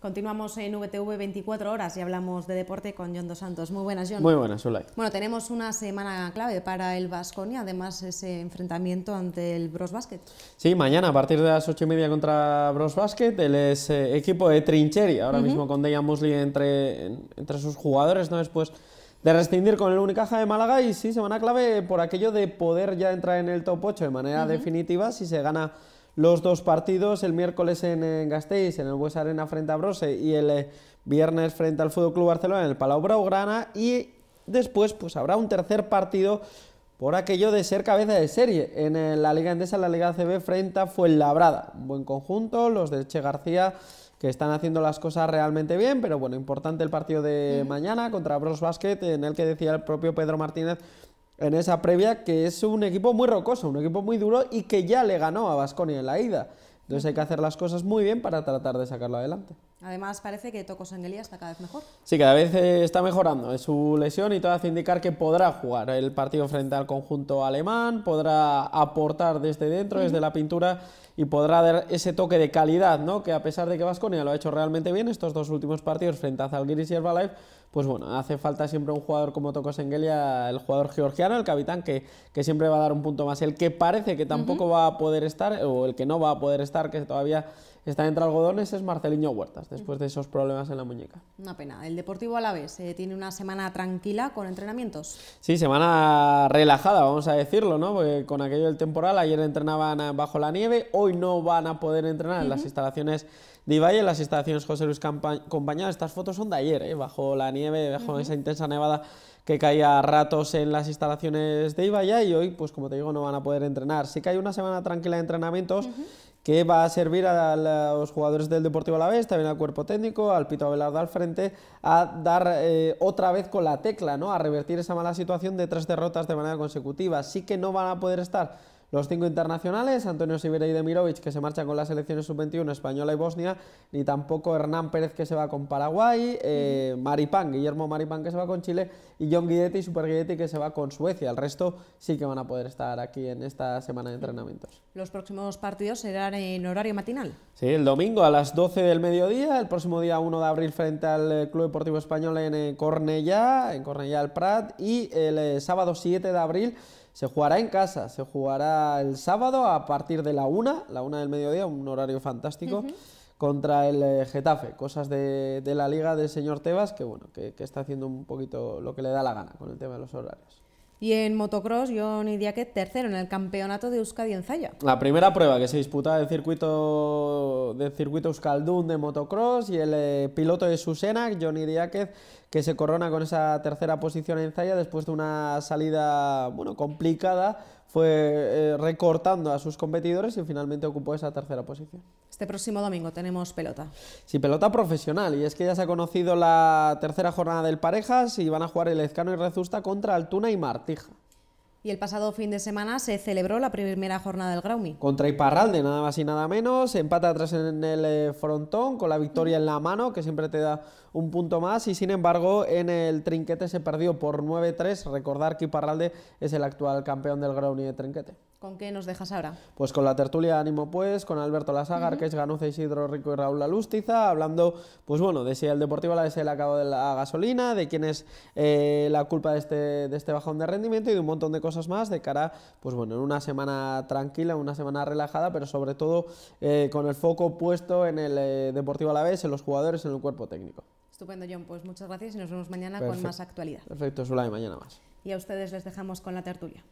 Continuamos en VTV 24 horas y hablamos de deporte con John Dos Santos. Muy buenas, John. Muy buenas, hola. Bueno, tenemos una semana clave para el Vasconia, además ese enfrentamiento ante el Bros Basket. Sí, mañana a partir de las ocho y media contra Bros Basket, el eh, equipo de Trincheri, ahora mismo con Dejan Musli entre, entre sus jugadores, ¿no? Después de rescindir con el Unicaja de Málaga y sí, semana clave por aquello de poder ya entrar en el top 8 de manera definitiva si se gana los dos partidos, el miércoles en, eh, Gasteiz, en el Bues Arena frente a Brose y el eh, viernes frente al Fútbol Club Barcelona en el Palau Braugrana. y después pues habrá un tercer partido por aquello de ser cabeza de serie en eh, la Liga Endesa, la Liga CB frente a Fuenlabrada. Un buen conjunto, los de Che García que están haciendo las cosas realmente bien, pero bueno, importante el partido de mañana contra Bros Basket, en el que decía el propio Pedro Martínez en esa previa que es un equipo muy rocoso, un equipo muy duro y que ya le ganó a Vasconi en la ida. Entonces hay que hacer las cosas muy bien para tratar de sacarlo adelante. Además, parece que Toco está cada vez mejor. Sí, cada vez eh, está mejorando en su lesión y todo hace indicar que podrá jugar el partido frente al conjunto alemán, podrá aportar desde dentro, desde la pintura y podrá dar ese toque de calidad, ¿no? Que a pesar de que Vasconia lo ha hecho realmente bien estos dos últimos partidos frente a Zalgiris y Herbalife, pues bueno, hace falta siempre un jugador como Toko Engelia, el jugador georgiano, el capitán, que, que, siempre va a dar un punto más. El que parece que tampoco va a poder estar, o el que no va a poder estar, que todavía está entre algodones es Marceliño Huertas, después de esos problemas en la muñeca. Una pena. El Deportivo a la vez eh, tiene una semana tranquila con entrenamientos. Sí, semana relajada, vamos a decirlo, ¿no? Porque con aquello del temporal, ayer entrenaban eh, bajo la nieve, hoy no van a poder entrenar en las instalaciones de Ibaya, en las instalaciones José Luis Compañado. Estas fotos son de ayer, eh, bajo la nieve, bajo esa intensa nevada que caía a ratos en las instalaciones de Ibaya y hoy, pues como te digo, no van a poder entrenar. Sí que hay una semana tranquila de entrenamientos que va a servir a, los jugadores del Deportivo Alavés, también al cuerpo técnico, al Pito Abelardo al frente, a dar eh, otra vez con la tecla, ¿no? a revertir esa mala situación de tres derrotas de manera consecutiva. Sí que no van a poder estar los cinco internacionales, Antonio Sibera y Mirovic, que se marcha con las elecciones sub-21 española y Bosnia, ni tampoco Hernán Pérez, que se va con Paraguay, eh, Maripán, Guillermo Maripán, que se va con Chile, y John Guidetti Super Guidetti, que se va con Suecia. El resto sí que van a poder estar aquí en esta semana de entrenamientos. ¿Los próximos partidos serán en horario matinal? Sí, el domingo a las 12 del mediodía, el próximo día 1 de abril frente al eh, Club Deportivo Español en eh, Cornellá, en Cornellá del Prat, y el sábado 7 de abril se jugará en casa, se jugará el sábado a partir de la una, la una del mediodía, un horario fantástico. contra el eh, Getafe, cosas de, la liga del señor Tebas, que bueno, que, está haciendo un poquito lo que le da la gana con el tema de los horarios. Y en motocross, Johnny Díáquez, tercero en el campeonato de Euskadi en Zaya. La primera prueba que se disputaba del circuito, del circuito Euskaldun de motocross y el eh, piloto de Susena, Johnny Díáquez, que se corona con esa tercera posición en Zaya después de una salida bueno, complicada, fue eh, recortando a sus competidores y finalmente ocupó esa tercera posición. Este próximo domingo tenemos pelota. Sí, pelota profesional. Y es que ya se ha conocido la tercera jornada del Parejas y van a jugar el Ezcano y Rezusta contra Altuna y Martija. Y el pasado fin de semana se celebró la primera jornada del Graumi. Contra Iparralde, nada más y nada menos. Empata atrás en el eh, frontón, con la victoria en la mano, que siempre te da un punto más. Y sin embargo, en el trinquete se perdió por 9-3. Recordar que Iparralde es el actual campeón del Graumi de trinquete. ¿Con qué nos dejas ahora? Pues con la tertulia Ánimo Pues, con Alberto Lasagar, que es Ganuza Isidro Rico y Raúl Alustiza, hablando, pues bueno, de si el Deportivo la se el acabo de la gasolina, de quién es eh, la culpa este, de este, bajón de rendimiento y de un montón de cosas más de cara, pues bueno, en una semana tranquila, una semana relajada, pero sobre todo eh, con el foco puesto en el a eh, Deportivo Alavés, en los jugadores, en el cuerpo técnico. Estupendo, John. Pues muchas gracias y nos vemos mañana con más actualidad. Perfecto, una de mañana más. Y a ustedes les dejamos con la tertulia.